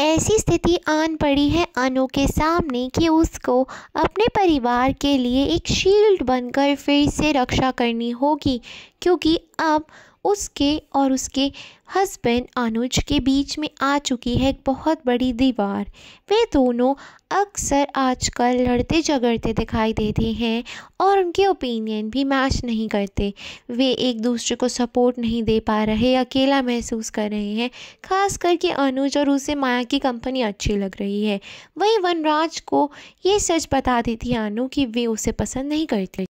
ऐसी स्थिति आन पड़ी है अनु के सामने कि उसको अपने परिवार के लिए एक शील्ड बनकर फिर से रक्षा करनी होगी क्योंकि अब उसके और उसके हस्बैंड अनुज के बीच में आ चुकी है एक बहुत बड़ी दीवार वे दोनों अक्सर आजकल लड़ते झगड़ते दिखाई देते हैं और उनके ओपिनियन भी मैच नहीं करते वे एक दूसरे को सपोर्ट नहीं दे पा रहे अकेला महसूस कर रहे हैं खास करके अनुज और उसे माया की कंपनी अच्छी लग रही है वही वनराज को ये सच बता देती है अनु कि वे उसे पसंद नहीं करते